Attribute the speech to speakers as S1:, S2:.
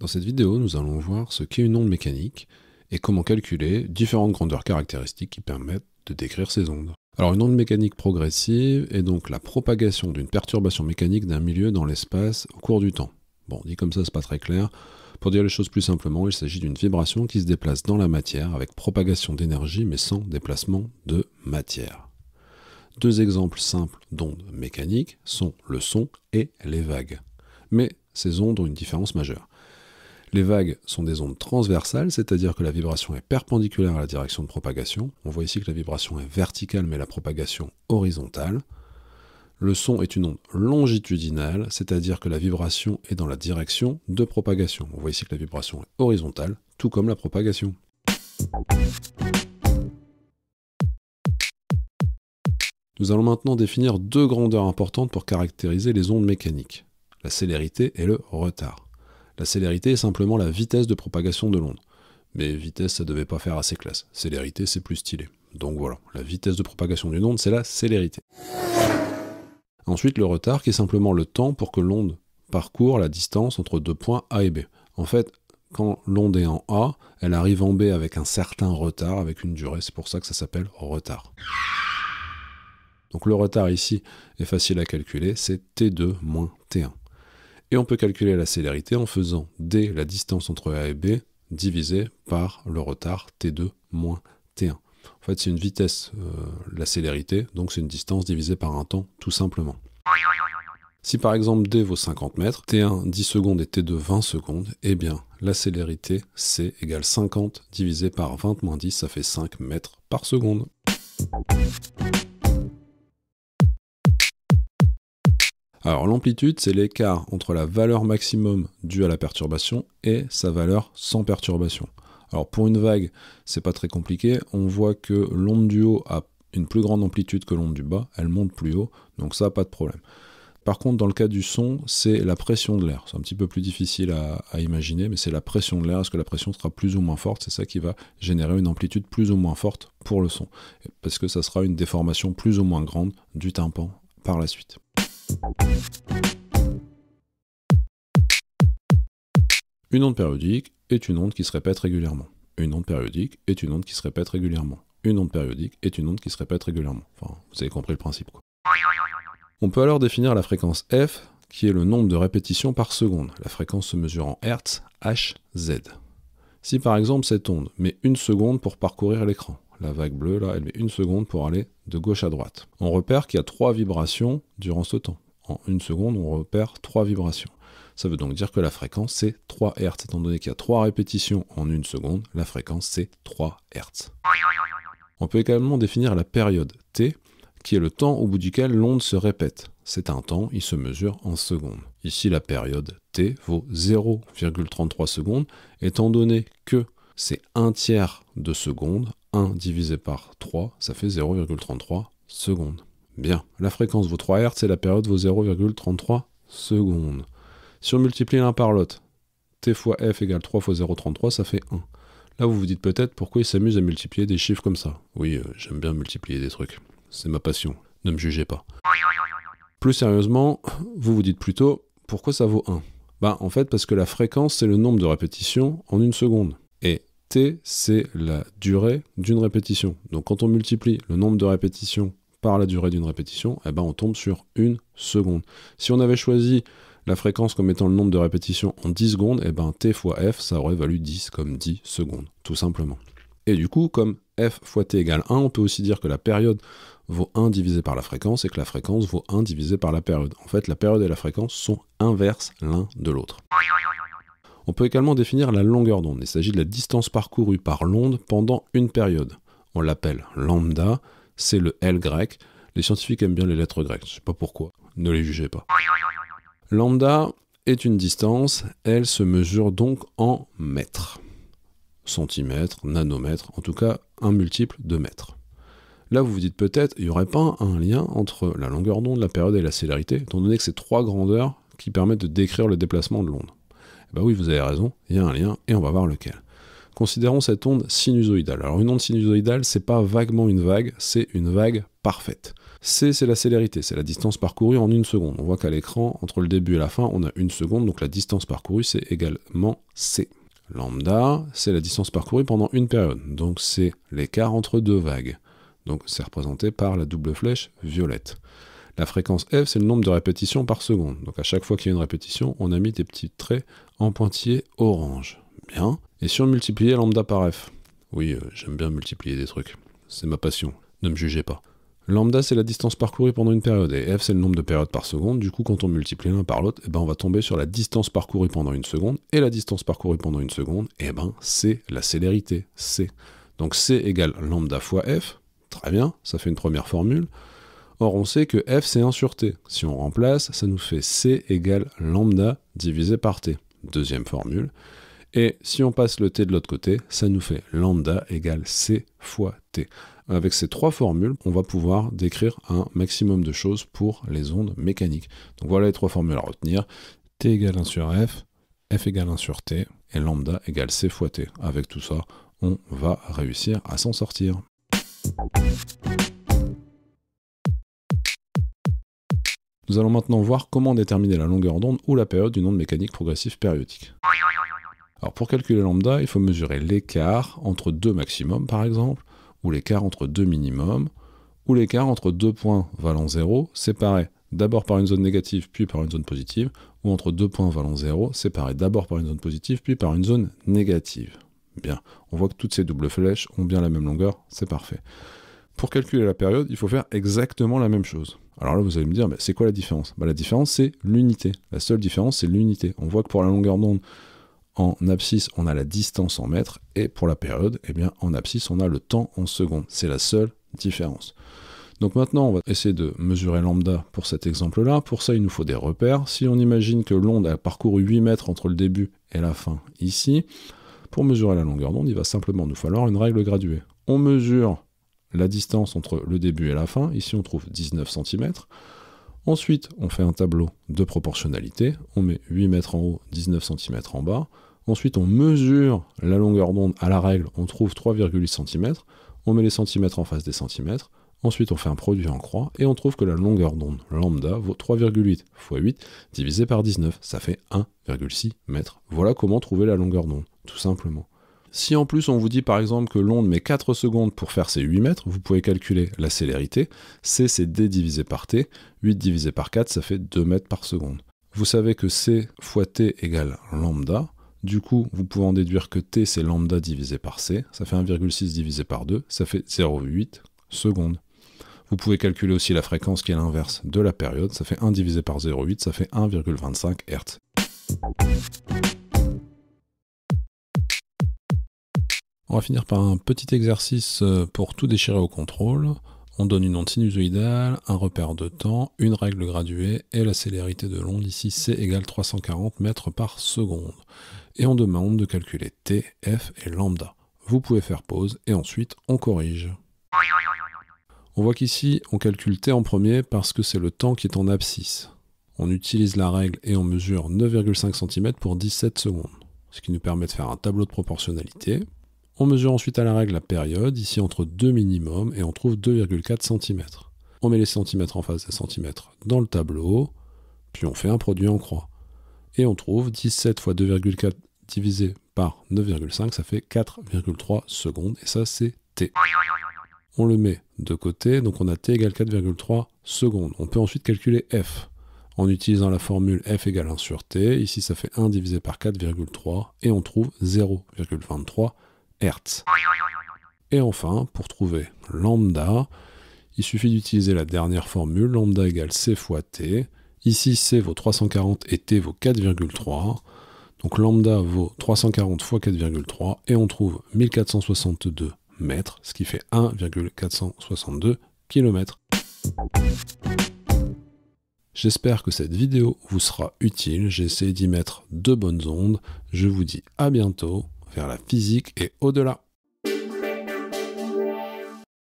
S1: Dans cette vidéo, nous allons voir ce qu'est une onde mécanique et comment calculer différentes grandeurs caractéristiques qui permettent de décrire ces ondes. Alors une onde mécanique progressive est donc la propagation d'une perturbation mécanique d'un milieu dans l'espace au cours du temps. Bon, dit comme ça, c'est pas très clair. Pour dire les choses plus simplement, il s'agit d'une vibration qui se déplace dans la matière avec propagation d'énergie mais sans déplacement de matière. Deux exemples simples d'ondes mécaniques sont le son et les vagues. Mais ces ondes ont une différence majeure. Les vagues sont des ondes transversales, c'est-à-dire que la vibration est perpendiculaire à la direction de propagation. On voit ici que la vibration est verticale mais la propagation horizontale. Le son est une onde longitudinale, c'est-à-dire que la vibration est dans la direction de propagation. On voit ici que la vibration est horizontale, tout comme la propagation. Nous allons maintenant définir deux grandeurs importantes pour caractériser les ondes mécaniques, la célérité et le retard. La célérité est simplement la vitesse de propagation de l'onde. Mais vitesse, ça devait pas faire assez classe. Célérité, c'est plus stylé. Donc voilà, la vitesse de propagation d'une onde, c'est la célérité. Ensuite, le retard, qui est simplement le temps pour que l'onde parcourt la distance entre deux points A et B. En fait, quand l'onde est en A, elle arrive en B avec un certain retard, avec une durée, c'est pour ça que ça s'appelle retard. Donc le retard ici est facile à calculer, c'est t2 moins t1. Et on peut calculer la célérité en faisant d, la distance entre A et B, divisé par le retard t2 moins t1. En fait, c'est une vitesse, euh, la célérité, donc c'est une distance divisée par un temps, tout simplement. Si par exemple d vaut 50 mètres, t1 10 secondes et t2 20 secondes, eh bien la célérité c égale 50 divisé par 20 moins 10, ça fait 5 mètres par seconde. Alors l'amplitude, c'est l'écart entre la valeur maximum due à la perturbation et sa valeur sans perturbation. Alors pour une vague, c'est pas très compliqué, on voit que l'onde du haut a une plus grande amplitude que l'onde du bas, elle monte plus haut, donc ça pas de problème. Par contre, dans le cas du son, c'est la pression de l'air. C'est un petit peu plus difficile à, à imaginer, mais c'est la pression de l'air. Est-ce que la pression sera plus ou moins forte C'est ça qui va générer une amplitude plus ou moins forte pour le son. Parce que ça sera une déformation plus ou moins grande du tympan par la suite. Une onde périodique est une onde qui se répète régulièrement. Une onde périodique est une onde qui se répète régulièrement. Une onde périodique est une onde qui se répète régulièrement. Enfin, vous avez compris le principe quoi. On peut alors définir la fréquence f, qui est le nombre de répétitions par seconde, la fréquence se mesure en Hertz, Hz. Si par exemple cette onde met une seconde pour parcourir l'écran, la vague bleue, là, elle met une seconde pour aller de gauche à droite. On repère qu'il y a trois vibrations durant ce temps. En une seconde, on repère trois vibrations. Ça veut donc dire que la fréquence, c'est 3 Hz. Étant donné qu'il y a trois répétitions en une seconde, la fréquence, c'est 3 Hz. On peut également définir la période T, qui est le temps au bout duquel l'onde se répète. C'est un temps, il se mesure en secondes. Ici, la période T vaut 0,33 secondes, étant donné que c'est un tiers de seconde, 1 divisé par 3, ça fait 0,33 secondes. Bien, la fréquence vaut 3 Hz et la période vaut 0,33 secondes. Si on multiplie l'un par l'autre, t fois f égale 3 fois 0,33, ça fait 1. Là, vous vous dites peut-être pourquoi il s'amuse à multiplier des chiffres comme ça. Oui, euh, j'aime bien multiplier des trucs. C'est ma passion. Ne me jugez pas. Plus sérieusement, vous vous dites plutôt pourquoi ça vaut 1 Bah, ben, en fait, parce que la fréquence, c'est le nombre de répétitions en une seconde. T, c'est la durée d'une répétition. Donc quand on multiplie le nombre de répétitions par la durée d'une répétition, eh ben on tombe sur une seconde. Si on avait choisi la fréquence comme étant le nombre de répétitions en 10 secondes, eh ben t fois f, ça aurait valu 10 comme 10 secondes, tout simplement. Et du coup, comme f fois t égale 1, on peut aussi dire que la période vaut 1 divisé par la fréquence et que la fréquence vaut 1 divisé par la période. En fait, la période et la fréquence sont inverses l'un de l'autre. On peut également définir la longueur d'onde. Il s'agit de la distance parcourue par l'onde pendant une période. On l'appelle lambda, c'est le L grec. Les scientifiques aiment bien les lettres grecques, je ne sais pas pourquoi, ne les jugez pas. Lambda est une distance, elle se mesure donc en mètres. Centimètres, nanomètres, en tout cas un multiple de mètres. Là, vous vous dites peut-être, il n'y aurait pas un lien entre la longueur d'onde, la période et la célérité, étant donné que c'est trois grandeurs qui permettent de décrire le déplacement de l'onde. Bah oui, vous avez raison, il y a un lien et on va voir lequel. Considérons cette onde sinusoïdale. Alors une onde sinusoïdale, c'est pas vaguement une vague, c'est une vague parfaite. C, c'est la célérité, c'est la distance parcourue en une seconde. On voit qu'à l'écran, entre le début et la fin, on a une seconde, donc la distance parcourue, c'est également C. Lambda, c'est la distance parcourue pendant une période, donc c'est l'écart entre deux vagues. Donc c'est représenté par la double flèche violette. La fréquence f, c'est le nombre de répétitions par seconde. Donc à chaque fois qu'il y a une répétition, on a mis des petits traits en pointillés orange. Bien. Et si on multipliait lambda par f Oui, euh, j'aime bien multiplier des trucs. C'est ma passion. Ne me jugez pas. Lambda, c'est la distance parcourue pendant une période, et f, c'est le nombre de périodes par seconde. Du coup, quand on multiplie l'un par l'autre, eh ben, on va tomber sur la distance parcourue pendant une seconde, et la distance parcourue pendant une seconde, eh ben, c'est la célérité, c. Donc c égale lambda fois f, très bien, ça fait une première formule. Or, on sait que f c'est 1 sur t. Si on remplace, ça nous fait c égale lambda divisé par t. Deuxième formule. Et si on passe le t de l'autre côté, ça nous fait lambda égale c fois t. Avec ces trois formules, on va pouvoir décrire un maximum de choses pour les ondes mécaniques. Donc voilà les trois formules à retenir. t égale 1 sur f, f égale 1 sur t, et lambda égale c fois t. Avec tout ça, on va réussir à s'en sortir. Nous allons maintenant voir comment déterminer la longueur d'onde ou la période d'une onde mécanique progressive périodique. Alors pour calculer lambda, il faut mesurer l'écart entre deux maximums par exemple, ou l'écart entre deux minimums, ou l'écart entre deux points valant 0 séparés d'abord par une zone négative puis par une zone positive, ou entre deux points valant 0 séparés d'abord par une zone positive puis par une zone négative. Bien, on voit que toutes ces doubles flèches ont bien la même longueur, c'est parfait. Pour calculer la période, il faut faire exactement la même chose. Alors là, vous allez me dire, mais c'est quoi la différence bah, La différence, c'est l'unité. La seule différence, c'est l'unité. On voit que pour la longueur d'onde, en abscisse, on a la distance en mètres, et pour la période, eh bien, en abscisse, on a le temps en secondes. C'est la seule différence. Donc maintenant, on va essayer de mesurer lambda pour cet exemple-là. Pour ça, il nous faut des repères. Si on imagine que l'onde a parcouru 8 mètres entre le début et la fin ici, pour mesurer la longueur d'onde, il va simplement nous falloir une règle graduée. On mesure la distance entre le début et la fin, ici on trouve 19 cm. Ensuite, on fait un tableau de proportionnalité, on met 8 mètres en haut, 19 cm en bas. Ensuite, on mesure la longueur d'onde à la règle, on trouve 3,8 cm. On met les centimètres en face des centimètres. Ensuite, on fait un produit en croix et on trouve que la longueur d'onde lambda vaut 3,8 x 8 divisé par 19, ça fait 1,6 m. Voilà comment trouver la longueur d'onde, tout simplement. Si en plus on vous dit par exemple que l'onde met 4 secondes pour faire ses 8 mètres, vous pouvez calculer la célérité. C c'est D divisé par T. 8 divisé par 4, ça fait 2 mètres par seconde. Vous savez que C fois T égale lambda. Du coup, vous pouvez en déduire que T c'est lambda divisé par C. Ça fait 1,6 divisé par 2. Ça fait 0,8 secondes. Vous pouvez calculer aussi la fréquence qui est l'inverse de la période. Ça fait 1 divisé par 0,8. Ça fait 1,25 Hz. On va finir par un petit exercice euh, pour tout déchirer au contrôle. On donne une onde sinusoïdale, un repère de temps, une règle graduée et la célérité de l'onde ici c égale 340 mètres par seconde. Et on demande de calculer t, f et lambda. Vous pouvez faire pause et ensuite on corrige. On voit qu'ici on calcule t en premier parce que c'est le temps qui est en abscisse. On utilise la règle et on mesure 9,5 cm pour 17 secondes, ce qui nous permet de faire un tableau de proportionnalité on mesure ensuite à la règle la période, ici entre deux minimums, et on trouve 2,4 cm. On met les centimètres en face des centimètres dans le tableau, puis on fait un produit en croix. Et on trouve 17 fois 2,4 divisé par 9,5, ça fait 4,3 secondes, et ça c'est t. On le met de côté, donc on a t égale 4,3 secondes. On peut ensuite calculer f en utilisant la formule f égale 1 sur t. Ici ça fait 1 divisé par 4,3 et on trouve 0,23 et enfin, pour trouver lambda, il suffit d'utiliser la dernière formule, lambda égale c fois t. Ici, c vaut 340 et t vaut 4,3. Donc lambda vaut 340 fois 4,3 et on trouve 1462 mètres, ce qui fait 1,462 km. J'espère que cette vidéo vous sera utile. J'ai essayé d'y mettre de bonnes ondes. Je vous dis à bientôt vers la physique et au-delà.